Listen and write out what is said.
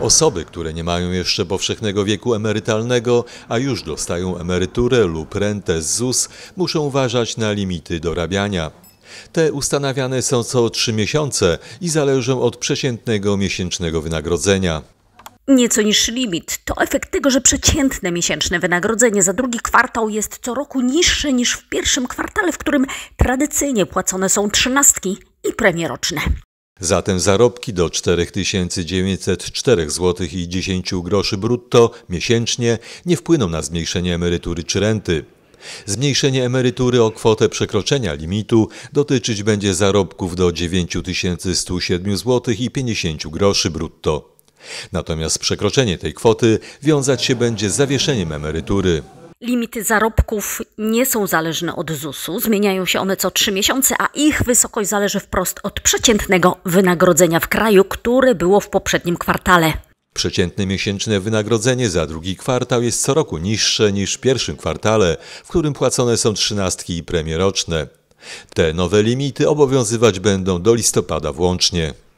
Osoby, które nie mają jeszcze powszechnego wieku emerytalnego, a już dostają emeryturę lub rentę z ZUS, muszą uważać na limity dorabiania. Te ustanawiane są co trzy miesiące i zależą od przeciętnego miesięcznego wynagrodzenia. Nieco niższy limit to efekt tego, że przeciętne miesięczne wynagrodzenie za drugi kwartał jest co roku niższe niż w pierwszym kwartale, w którym tradycyjnie płacone są trzynastki i premieroczne. Zatem zarobki do 4904 zł i 10 groszy brutto miesięcznie nie wpłyną na zmniejszenie emerytury czy renty. Zmniejszenie emerytury o kwotę przekroczenia limitu dotyczyć będzie zarobków do 9107 zł i 50 groszy brutto. Natomiast przekroczenie tej kwoty wiązać się będzie z zawieszeniem emerytury. Limity zarobków nie są zależne od ZUS-u, zmieniają się one co trzy miesiące, a ich wysokość zależy wprost od przeciętnego wynagrodzenia w kraju, które było w poprzednim kwartale. Przeciętne miesięczne wynagrodzenie za drugi kwartał jest co roku niższe niż w pierwszym kwartale, w którym płacone są trzynastki i premie roczne. Te nowe limity obowiązywać będą do listopada włącznie.